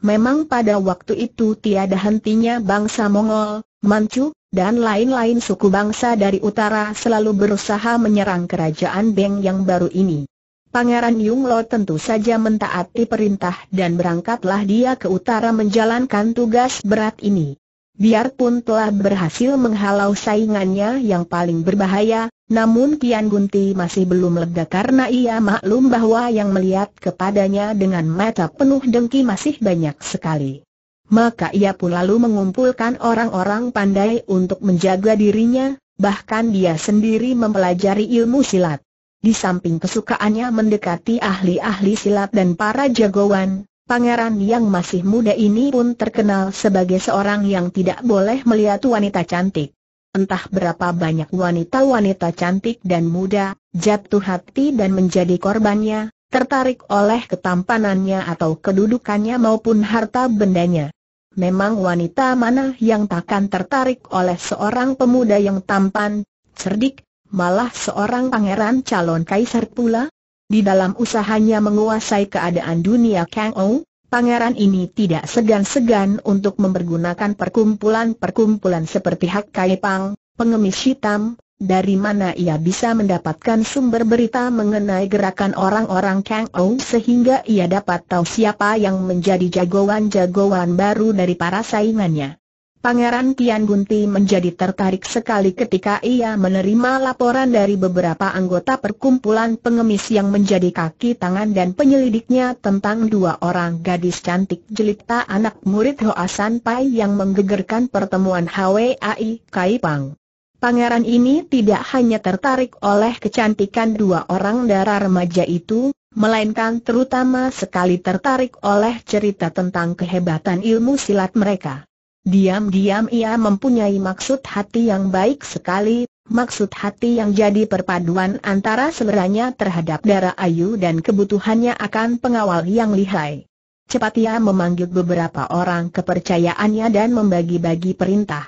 [SPEAKER 1] Memang pada waktu itu tiada hentinya bangsa Mongol, Manchu, dan lain-lain suku bangsa dari utara selalu berusaha menyerang kerajaan Beng yang baru ini. Pangeran Yung Lo tentu saja mentaati perintah dan berangkatlah dia ke utara menjalankan tugas berat ini. Biarpun telah berhasil menghalau saingannya yang paling berbahaya, namun Kian Gunti masih belum lega karena ia maklum bahwa yang melihat kepadanya dengan mata penuh dengki masih banyak sekali. Maka ia pun lalu mengumpulkan orang-orang pandai untuk menjaga dirinya, bahkan dia sendiri mempelajari ilmu silat. Di samping kesukaannya mendekati ahli-ahli silat dan para jagoan, pangeran yang masih muda ini pun terkenal sebagai seorang yang tidak boleh melihat wanita cantik entah berapa banyak wanita-wanita cantik dan muda, jatuh hati dan menjadi korbannya, tertarik oleh ketampanannya atau kedudukannya maupun harta bendanya. Memang wanita mana yang takkan tertarik oleh seorang pemuda yang tampan, cerdik, malah seorang pangeran calon kaisar pula? Di dalam usahanya menguasai keadaan dunia Kang Ou, Pangeran ini tidak segan-segan untuk mempergunakan perkumpulan-perkumpulan seperti Hak Kai Pang, pengemis hitam, dari mana ia bisa mendapatkan sumber berita mengenai gerakan orang-orang Kang Ou sehingga ia dapat tahu siapa yang menjadi jagoan-jagoan baru dari para saingannya. Pangeran Tian Gunti menjadi tertarik sekali ketika ia menerima laporan dari beberapa anggota perkumpulan pengemis yang menjadi kaki tangan dan penyelidiknya tentang dua orang gadis cantik jelita anak murid Hoa San Pai yang menggegerkan pertemuan HWAI Pang. Pangeran ini tidak hanya tertarik oleh kecantikan dua orang darah remaja itu, melainkan terutama sekali tertarik oleh cerita tentang kehebatan ilmu silat mereka. Diam-diam ia mempunyai maksud hati yang baik sekali, maksud hati yang jadi perpaduan antara seleranya terhadap darah ayu dan kebutuhannya akan pengawal yang lihai. Cepat ia memanggil beberapa orang kepercayaannya dan membagi-bagi perintah.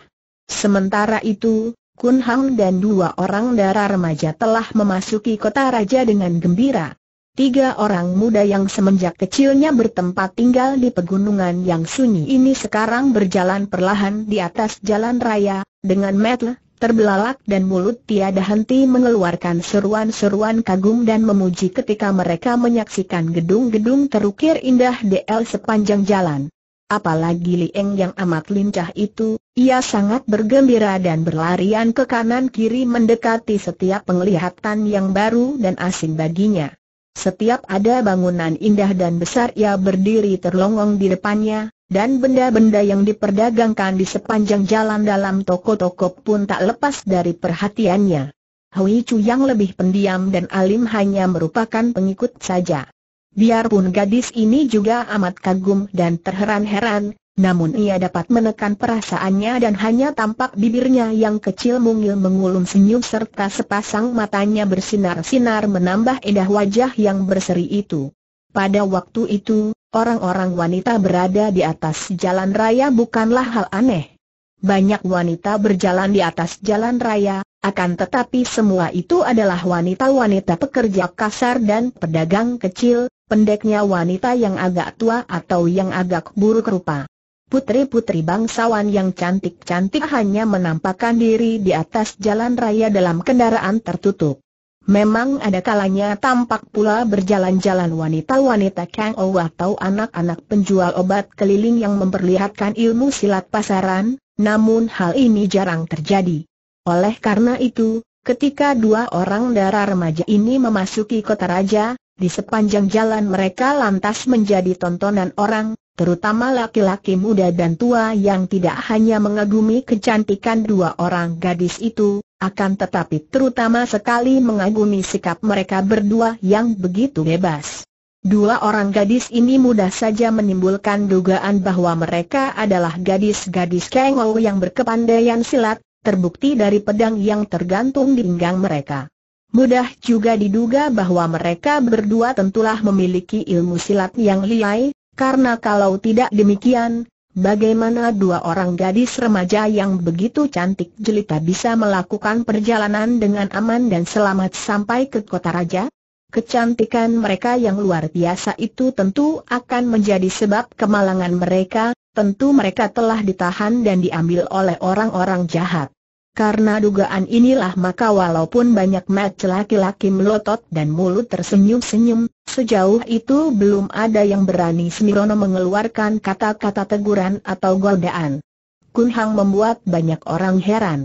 [SPEAKER 1] Sementara itu, Kun Hang dan dua orang darah remaja telah memasuki kota raja dengan gembira. Tiga orang muda yang semenjak kecilnya bertempat tinggal di pegunungan yang sunyi ini sekarang berjalan perlahan di atas jalan raya, dengan metel, terbelalak dan mulut tiada henti mengeluarkan seruan-seruan kagum dan memuji ketika mereka menyaksikan gedung-gedung terukir indah DL sepanjang jalan. Apalagi Lieng yang amat lincah itu, ia sangat bergembira dan berlarian ke kanan kiri mendekati setiap penglihatan yang baru dan asing baginya. Setiap ada bangunan indah dan besar ia berdiri terlongong di depannya, dan benda-benda yang diperdagangkan di sepanjang jalan dalam toko-toko pun tak lepas dari perhatiannya. Hui Chu yang lebih pendiam dan alim hanya merupakan pengikut saja. Biarpun gadis ini juga amat kagum dan terheran-heran, namun ia dapat menekan perasaannya dan hanya tampak bibirnya yang kecil mungil mengulum senyum serta sepasang matanya bersinar-sinar menambah indah wajah yang berseri itu. Pada waktu itu, orang-orang wanita berada di atas jalan raya bukanlah hal aneh. Banyak wanita berjalan di atas jalan raya, akan tetapi semua itu adalah wanita-wanita pekerja kasar dan pedagang kecil, pendeknya wanita yang agak tua atau yang agak buruk rupa. Putri-putri bangsawan yang cantik-cantik hanya menampakkan diri di atas jalan raya dalam kendaraan tertutup. Memang ada kalanya tampak pula berjalan-jalan wanita-wanita Kang Ou atau anak-anak penjual obat keliling yang memperlihatkan ilmu silat pasaran, namun hal ini jarang terjadi. Oleh karena itu, ketika dua orang darah remaja ini memasuki kota raja, di sepanjang jalan mereka lantas menjadi tontonan orang, terutama laki-laki muda dan tua yang tidak hanya mengagumi kecantikan dua orang gadis itu, akan tetapi terutama sekali mengagumi sikap mereka berdua yang begitu bebas. Dua orang gadis ini mudah saja menimbulkan dugaan bahwa mereka adalah gadis-gadis kengau yang berkepandaian silat, terbukti dari pedang yang tergantung di pinggang mereka. Mudah juga diduga bahwa mereka berdua tentulah memiliki ilmu silat yang liai, karena kalau tidak demikian, bagaimana dua orang gadis remaja yang begitu cantik jelita bisa melakukan perjalanan dengan aman dan selamat sampai ke kota raja? Kecantikan mereka yang luar biasa itu tentu akan menjadi sebab kemalangan mereka, tentu mereka telah ditahan dan diambil oleh orang-orang jahat. Karena dugaan inilah maka walaupun banyak mata laki-laki melotot dan mulut tersenyum-senyum, sejauh itu belum ada yang berani Semirono mengeluarkan kata-kata teguran atau godaan. Kunhang membuat banyak orang heran.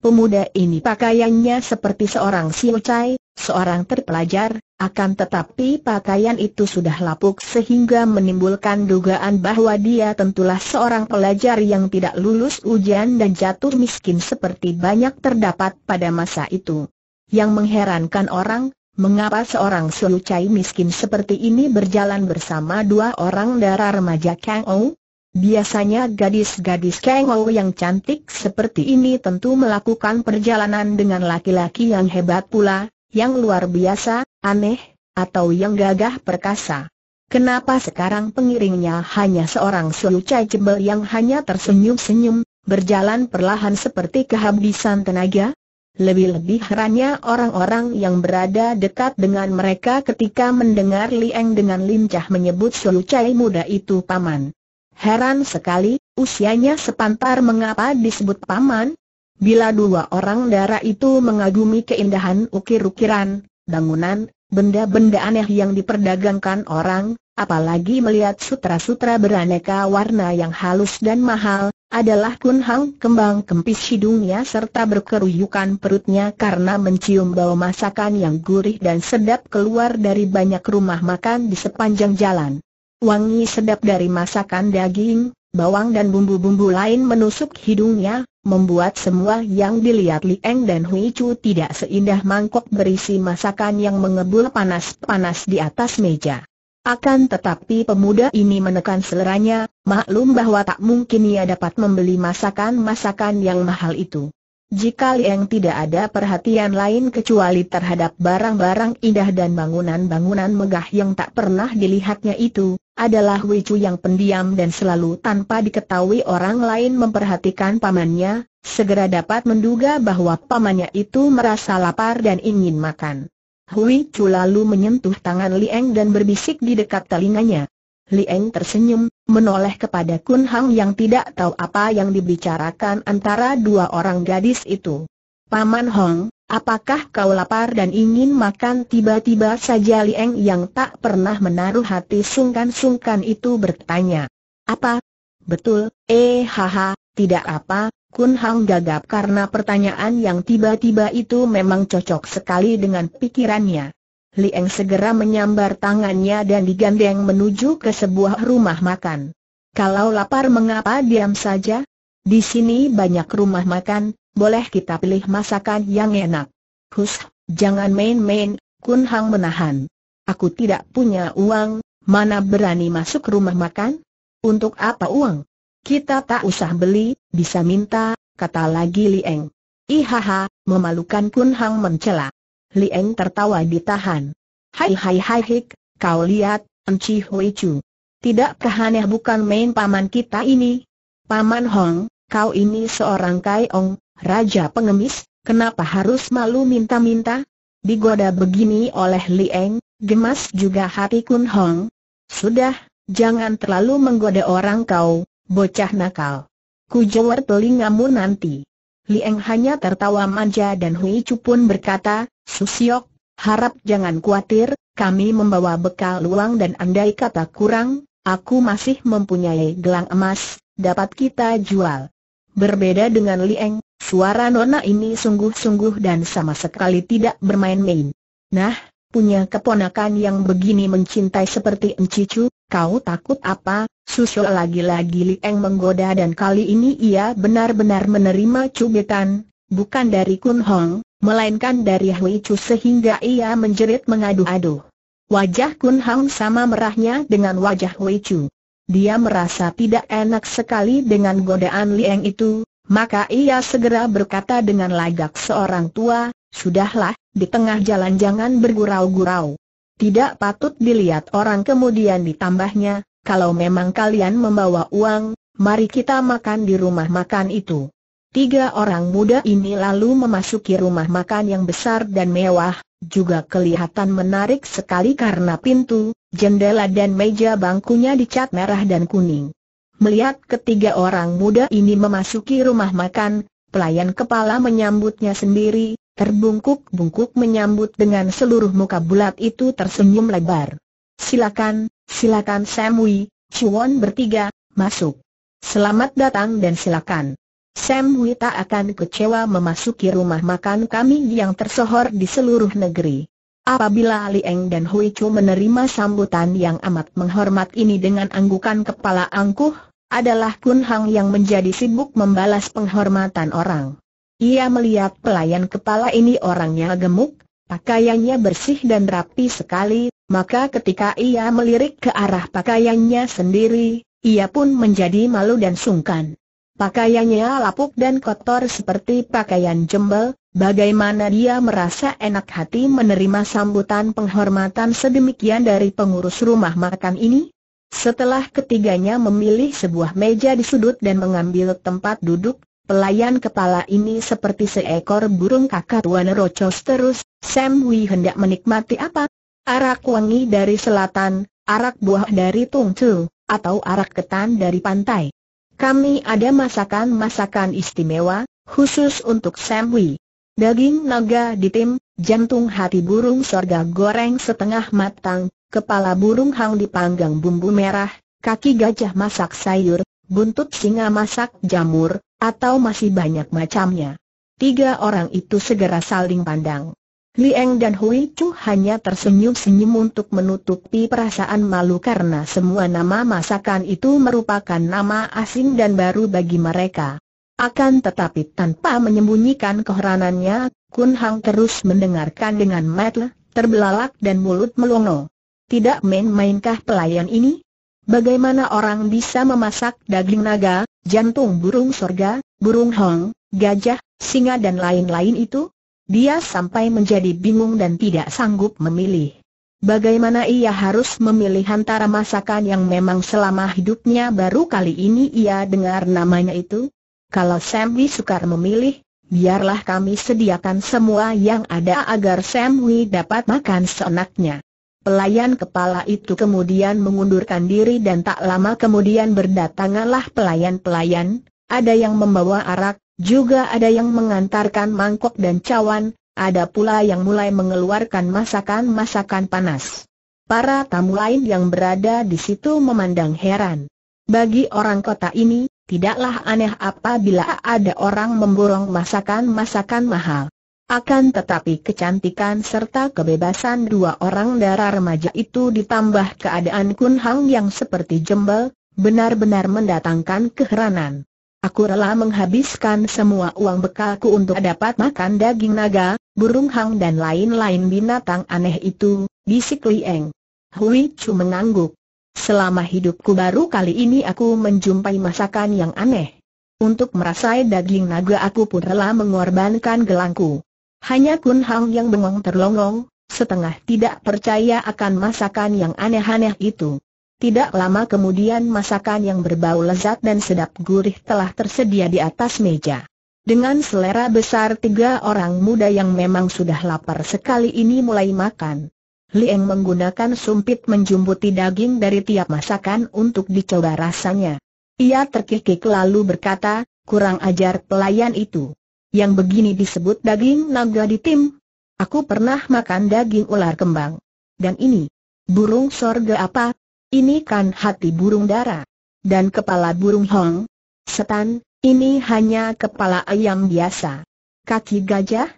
[SPEAKER 1] Pemuda ini pakaiannya seperti seorang siucai, seorang terpelajar, akan tetapi pakaian itu sudah lapuk sehingga menimbulkan dugaan bahwa dia tentulah seorang pelajar yang tidak lulus ujian dan jatuh miskin seperti banyak terdapat pada masa itu. Yang mengherankan orang, mengapa seorang selucai miskin seperti ini berjalan bersama dua orang darah remaja Kang Ou? Biasanya gadis-gadis Ou yang cantik seperti ini tentu melakukan perjalanan dengan laki-laki yang hebat pula, yang luar biasa, aneh, atau yang gagah perkasa. Kenapa sekarang pengiringnya hanya seorang selucai jembel yang hanya tersenyum-senyum, berjalan perlahan seperti kehabisan tenaga? Lebih-lebih herannya orang-orang yang berada dekat dengan mereka ketika mendengar Liang dengan lincah menyebut selucai muda itu paman. Heran sekali, usianya sepantar mengapa disebut paman, Bila dua orang darah itu mengagumi keindahan ukir-ukiran, bangunan, benda-benda aneh yang diperdagangkan orang, apalagi melihat sutra-sutra beraneka warna yang halus dan mahal, adalah kunhang kembang kempis hidungnya serta berkeruyukan perutnya karena mencium bau masakan yang gurih dan sedap keluar dari banyak rumah makan di sepanjang jalan. Wangi sedap dari masakan daging, bawang dan bumbu-bumbu lain menusuk hidungnya, membuat semua yang dilihat Li Eng dan Hui Chu tidak seindah mangkok berisi masakan yang mengebul panas-panas di atas meja. Akan tetapi pemuda ini menekan seleranya, maklum bahwa tak mungkin ia dapat membeli masakan-masakan yang mahal itu. Jika Liang tidak ada perhatian lain kecuali terhadap barang-barang indah dan bangunan-bangunan megah yang tak pernah dilihatnya itu, adalah Wicu yang pendiam dan selalu tanpa diketahui orang lain memperhatikan pamannya, segera dapat menduga bahwa pamannya itu merasa lapar dan ingin makan. Hui Chu lalu menyentuh tangan Liang dan berbisik di dekat telinganya. Liang tersenyum, menoleh kepada Kun Hang yang tidak tahu apa yang dibicarakan antara dua orang gadis itu. Paman Hong, Apakah kau lapar dan ingin makan tiba-tiba saja Lieng yang tak pernah menaruh hati sungkan-sungkan itu bertanya. Apa? Betul, eh haha, tidak apa, Kun Hang gagap karena pertanyaan yang tiba-tiba itu memang cocok sekali dengan pikirannya. Lieng segera menyambar tangannya dan digandeng menuju ke sebuah rumah makan. Kalau lapar mengapa diam saja? Di sini banyak rumah makan, boleh kita pilih masakan yang enak. Hus, jangan main-main, Kun Hang menahan. Aku tidak punya uang, mana berani masuk rumah makan? Untuk apa uang? Kita tak usah beli, bisa minta, kata lagi Lieng. Ihaha, memalukan Kun Hang mencela. Lieng tertawa ditahan. Hai hai hai hik, kau lihat, Enci Hui Chu. Tidak kehaneh bukan main paman kita ini. Paman Hong, kau ini seorang Kai Ong. Raja pengemis, kenapa harus malu minta-minta? Digoda begini oleh Li Eng, gemas juga hati Kun Hong. Sudah, jangan terlalu menggoda orang kau, bocah nakal. Kujower telingamu nanti. Lieng hanya tertawa manja dan Hui Chu pun berkata, Susiok, harap jangan khawatir, kami membawa bekal luang dan andai kata kurang, aku masih mempunyai gelang emas, dapat kita jual. Berbeda dengan Lieng, Suara Nona ini sungguh-sungguh dan sama sekali tidak bermain-main. Nah, punya keponakan yang begini mencintai seperti Encicu, kau takut apa? Susul lagi-lagi Lieng menggoda dan kali ini ia benar-benar menerima cubitan, bukan dari Kun Hong, melainkan dari Hui Chu sehingga ia menjerit mengadu-adu. Wajah Kun Hong sama merahnya dengan wajah Hui Chu. Dia merasa tidak enak sekali dengan godaan Lieng itu, maka ia segera berkata dengan lagak seorang tua, Sudahlah, di tengah jalan jangan bergurau-gurau. Tidak patut dilihat orang kemudian ditambahnya, kalau memang kalian membawa uang, mari kita makan di rumah makan itu. Tiga orang muda ini lalu memasuki rumah makan yang besar dan mewah, juga kelihatan menarik sekali karena pintu, jendela dan meja bangkunya dicat merah dan kuning. Melihat ketiga orang muda ini memasuki rumah makan, pelayan kepala menyambutnya sendiri, terbungkuk-bungkuk menyambut dengan seluruh muka bulat itu tersenyum lebar. Silakan, silakan Samui, Chuan bertiga, masuk. Selamat datang dan silakan. Samui tak akan kecewa memasuki rumah makan kami yang tersohor di seluruh negeri. Apabila Lieng dan Hui Chu menerima sambutan yang amat menghormat ini dengan anggukan kepala angkuh, adalah Kun Hang yang menjadi sibuk membalas penghormatan orang. Ia melihat pelayan kepala ini orangnya gemuk, pakaiannya bersih dan rapi sekali, maka ketika ia melirik ke arah pakaiannya sendiri, ia pun menjadi malu dan sungkan. Pakaiannya lapuk dan kotor seperti pakaian jembel, bagaimana dia merasa enak hati menerima sambutan penghormatan sedemikian dari pengurus rumah makan ini? Setelah ketiganya memilih sebuah meja di sudut dan mengambil tempat duduk, pelayan kepala ini seperti seekor burung kakak wanerocos terus, Sam Wee hendak menikmati apa? Arak wangi dari selatan, arak buah dari Tung Tungcu, atau arak ketan dari pantai. Kami ada masakan-masakan istimewa, khusus untuk Sam Wee. Daging naga ditim, jantung hati burung sorga goreng setengah matang, kepala burung hang dipanggang bumbu merah, kaki gajah masak sayur, buntut singa masak jamur, atau masih banyak macamnya. Tiga orang itu segera saling pandang. Liang dan Hui Chu hanya tersenyum-senyum untuk menutupi perasaan malu karena semua nama masakan itu merupakan nama asing dan baru bagi mereka. Akan tetapi tanpa menyembunyikan keheranannya, Kun Hang terus mendengarkan dengan mata terbelalak dan mulut melongo. Tidak main-mainkah pelayan ini? Bagaimana orang bisa memasak daging naga, jantung burung sorga, burung hong, gajah, singa dan lain-lain itu? Dia sampai menjadi bingung dan tidak sanggup memilih. Bagaimana ia harus memilih antara masakan yang memang selama hidupnya baru kali ini ia dengar namanya itu? Kalau Samwi sukar memilih, biarlah kami sediakan semua yang ada agar Samwi dapat makan seenaknya. Pelayan kepala itu kemudian mengundurkan diri dan tak lama kemudian berdatanganlah pelayan-pelayan, ada yang membawa arak, juga ada yang mengantarkan mangkok dan cawan, ada pula yang mulai mengeluarkan masakan-masakan panas. Para tamu lain yang berada di situ memandang heran. Bagi orang kota ini, tidaklah aneh apabila ada orang memborong masakan-masakan mahal. Akan tetapi kecantikan serta kebebasan dua orang darah remaja itu ditambah keadaan Kun Hang yang seperti jembel, benar-benar mendatangkan keheranan. Aku rela menghabiskan semua uang bekalku untuk dapat makan daging naga, burung hang dan lain-lain binatang aneh itu, bisik Li Eng. Hui Chu mengangguk. Selama hidupku baru kali ini aku menjumpai masakan yang aneh. Untuk merasai daging naga aku pun rela mengorbankan gelangku. Hanya Kun Hang yang bengong terlongong, setengah tidak percaya akan masakan yang aneh-aneh itu. Tidak lama kemudian masakan yang berbau lezat dan sedap gurih telah tersedia di atas meja. Dengan selera besar tiga orang muda yang memang sudah lapar sekali ini mulai makan. Liang menggunakan sumpit menjumputi daging dari tiap masakan untuk dicoba rasanya. Ia terkikik lalu berkata, kurang ajar pelayan itu. Yang begini disebut daging naga di tim. Aku pernah makan daging ular kembang. Dan ini, burung sorga apa? Ini kan hati burung dara. Dan kepala burung hong. Setan, ini hanya kepala ayam biasa. Kaki gajah?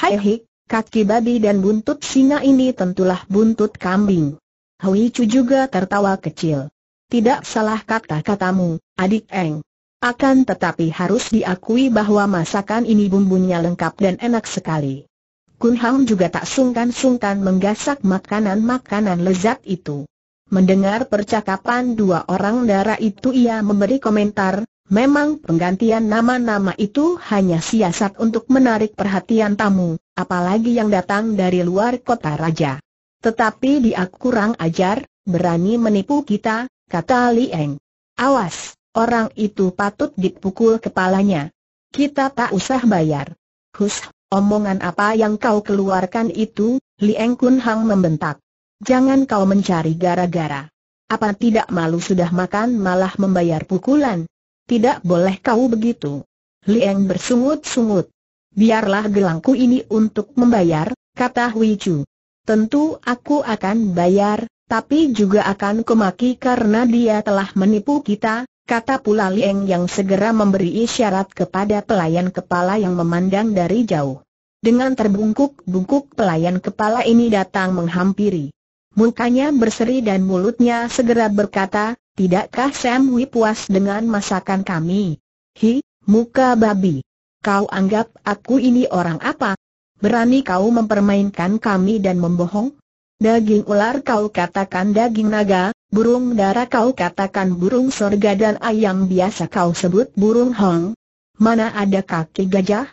[SPEAKER 1] Hai hik, kaki babi dan buntut singa ini tentulah buntut kambing. Hui Chu juga tertawa kecil. Tidak salah kata-katamu, adik Eng. Akan tetapi harus diakui bahwa masakan ini bumbunya lengkap dan enak sekali. Kun Hang juga tak sungkan-sungkan menggasak makanan-makanan lezat itu. Mendengar percakapan dua orang darah itu ia memberi komentar, memang penggantian nama-nama itu hanya siasat untuk menarik perhatian tamu, apalagi yang datang dari luar kota raja. Tetapi dia kurang ajar, berani menipu kita, kata Li Eng. Awas! Orang itu patut dipukul kepalanya. Kita tak usah bayar. Hus, omongan apa yang kau keluarkan itu, Liang Kun Hang membentak. Jangan kau mencari gara-gara. Apa tidak malu sudah makan malah membayar pukulan? Tidak boleh kau begitu. Liang bersungut-sungut. Biarlah gelangku ini untuk membayar, kata Hui Chu. Tentu aku akan bayar, tapi juga akan kemaki karena dia telah menipu kita, kata pula Lieng yang segera memberi isyarat kepada pelayan kepala yang memandang dari jauh. Dengan terbungkuk-bungkuk pelayan kepala ini datang menghampiri. Mukanya berseri dan mulutnya segera berkata, Tidakkah Sam puas dengan masakan kami? Hi, muka babi. Kau anggap aku ini orang apa? Berani kau mempermainkan kami dan membohong? Daging ular kau katakan daging naga, burung dara kau katakan burung sorga dan ayam biasa kau sebut burung hong. Mana ada kaki gajah?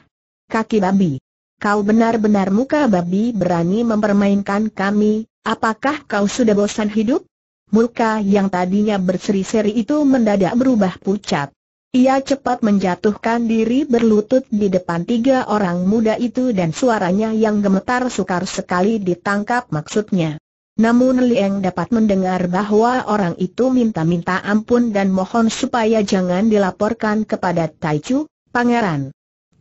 [SPEAKER 1] Kaki babi. Kau benar-benar muka babi berani mempermainkan kami, apakah kau sudah bosan hidup? Muka yang tadinya berseri-seri itu mendadak berubah pucat. Ia cepat menjatuhkan diri berlutut di depan tiga orang muda itu dan suaranya yang gemetar sukar sekali ditangkap maksudnya. Namun Lieng dapat mendengar bahwa orang itu minta-minta ampun dan mohon supaya jangan dilaporkan kepada Taichu, pangeran.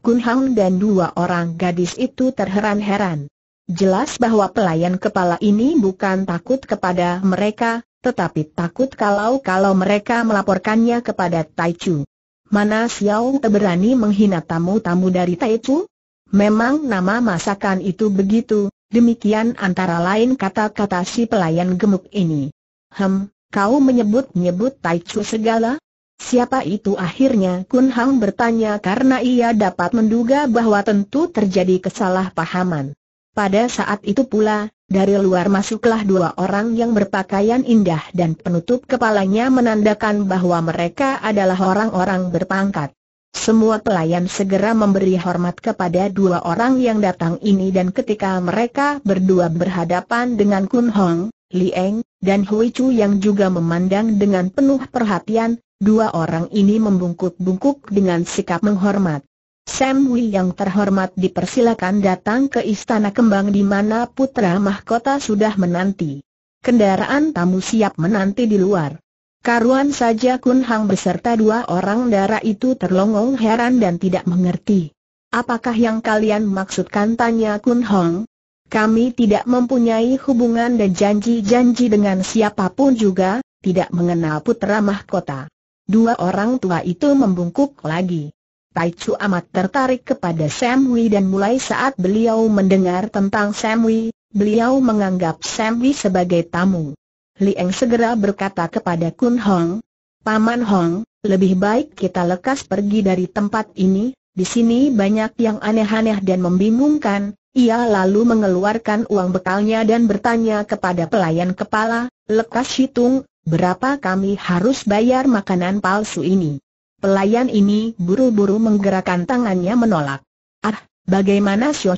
[SPEAKER 1] Kunhang dan dua orang gadis itu terheran-heran. Jelas bahwa pelayan kepala ini bukan takut kepada mereka, tetapi takut kalau-kalau mereka melaporkannya kepada Taichu. Mana Xiao berani menghina tamu-tamu dari Taichu? Memang nama masakan itu begitu, Demikian antara lain kata-kata si pelayan gemuk ini. Hem, kau menyebut-nyebut Tai Chu segala? Siapa itu akhirnya Kun Hang bertanya karena ia dapat menduga bahwa tentu terjadi kesalahpahaman. Pada saat itu pula, dari luar masuklah dua orang yang berpakaian indah dan penutup kepalanya menandakan bahwa mereka adalah orang-orang berpangkat. Semua pelayan segera memberi hormat kepada dua orang yang datang ini dan ketika mereka berdua berhadapan dengan Kun Hong, Li Eng, dan Hui Chu yang juga memandang dengan penuh perhatian, dua orang ini membungkuk-bungkuk dengan sikap menghormat. Sam Wei yang terhormat dipersilakan datang ke istana kembang di mana putra mahkota sudah menanti. Kendaraan tamu siap menanti di luar. Karuan saja Kun Hang beserta dua orang darah itu terlongong heran dan tidak mengerti. Apakah yang kalian maksudkan tanya Kun Hong? Kami tidak mempunyai hubungan dan janji-janji dengan siapapun juga, tidak mengenal putra mahkota. Dua orang tua itu membungkuk lagi. Tai Chu amat tertarik kepada Sam Wei dan mulai saat beliau mendengar tentang Sam Wei, beliau menganggap Sam Wei sebagai tamu. Lieng segera berkata kepada Kun Hong, Paman Hong, lebih baik kita lekas pergi dari tempat ini, di sini banyak yang aneh-aneh dan membingungkan. Ia lalu mengeluarkan uang bekalnya dan bertanya kepada pelayan kepala, lekas hitung, berapa kami harus bayar makanan palsu ini. Pelayan ini buru-buru menggerakkan tangannya menolak. Ah, bagaimana Xiao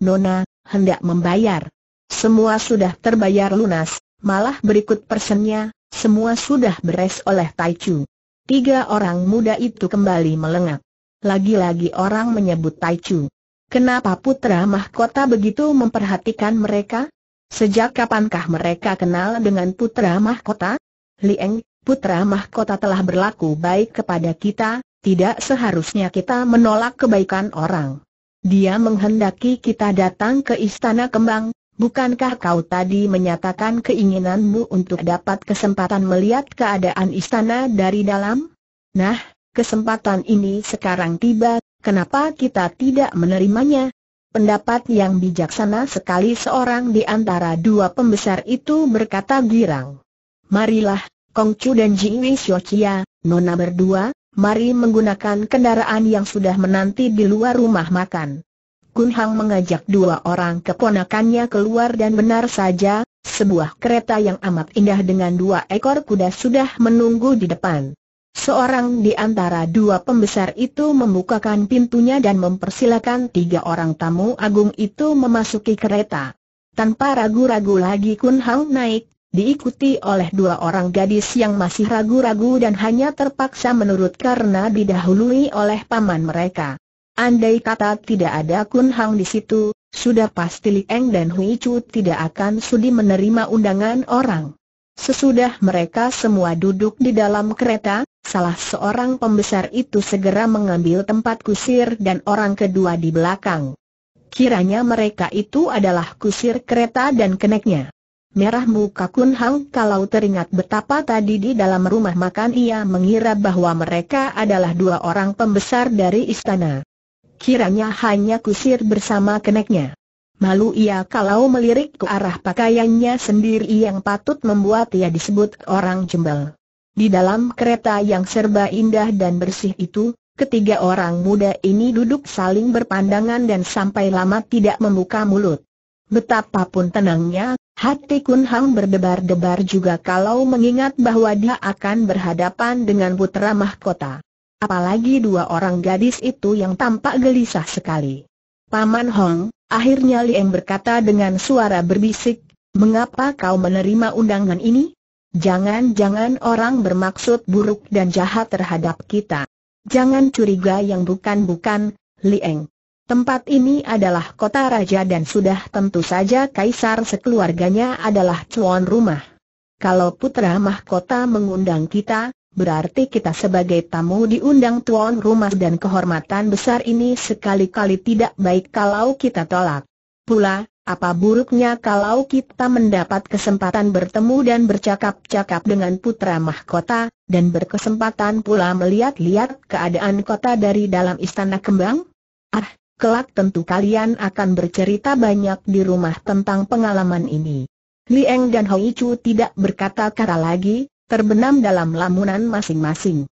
[SPEAKER 1] Nona, hendak membayar. Semua sudah terbayar lunas, malah berikut persennya, semua sudah beres oleh Tai Chu. Tiga orang muda itu kembali melengak. Lagi-lagi orang menyebut Tai Chu. Kenapa putra mahkota begitu memperhatikan mereka? Sejak kapankah mereka kenal dengan putra mahkota? Lieng, putra mahkota telah berlaku baik kepada kita, tidak seharusnya kita menolak kebaikan orang. Dia menghendaki kita datang ke istana kembang, Bukankah kau tadi menyatakan keinginanmu untuk dapat kesempatan melihat keadaan istana dari dalam? Nah, kesempatan ini sekarang tiba, kenapa kita tidak menerimanya? Pendapat yang bijaksana sekali seorang di antara dua pembesar itu berkata girang. Marilah, Kongcu dan Jiwi Xiochia, Nona berdua, mari menggunakan kendaraan yang sudah menanti di luar rumah makan. Kun Hang mengajak dua orang keponakannya keluar dan benar saja, sebuah kereta yang amat indah dengan dua ekor kuda sudah menunggu di depan. Seorang di antara dua pembesar itu membukakan pintunya dan mempersilakan tiga orang tamu agung itu memasuki kereta. Tanpa ragu-ragu lagi Kun Hang naik, diikuti oleh dua orang gadis yang masih ragu-ragu dan hanya terpaksa menurut karena didahului oleh paman mereka. Andai kata tidak ada Kun Hang di situ, sudah pasti Li Eng dan Hui Chu tidak akan sudi menerima undangan orang. Sesudah mereka semua duduk di dalam kereta, salah seorang pembesar itu segera mengambil tempat kusir dan orang kedua di belakang. Kiranya mereka itu adalah kusir kereta dan keneknya. Merah muka Kun Hang kalau teringat betapa tadi di dalam rumah makan ia mengira bahwa mereka adalah dua orang pembesar dari istana kiranya hanya kusir bersama keneknya. Malu ia kalau melirik ke arah pakaiannya sendiri yang patut membuat ia disebut orang jembel. Di dalam kereta yang serba indah dan bersih itu, ketiga orang muda ini duduk saling berpandangan dan sampai lama tidak membuka mulut. Betapapun tenangnya, hati Kun Hang berdebar-debar juga kalau mengingat bahwa dia akan berhadapan dengan putra mahkota. Apalagi dua orang gadis itu yang tampak gelisah sekali. Paman Hong, akhirnya Liem berkata dengan suara berbisik, mengapa kau menerima undangan ini? Jangan-jangan orang bermaksud buruk dan jahat terhadap kita. Jangan curiga yang bukan-bukan, Lieng. Tempat ini adalah kota raja dan sudah tentu saja kaisar sekeluarganya adalah tuan rumah. Kalau putra mahkota mengundang kita, Berarti kita sebagai tamu diundang tuan rumah dan kehormatan besar ini sekali-kali tidak baik kalau kita tolak. Pula, apa buruknya kalau kita mendapat kesempatan bertemu dan bercakap-cakap dengan putra mahkota, dan berkesempatan pula melihat-lihat keadaan kota dari dalam istana kembang? Ah, kelak tentu kalian akan bercerita banyak di rumah tentang pengalaman ini. Lieng dan Hoi Chu tidak berkata-kata lagi, terbenam dalam lamunan masing-masing.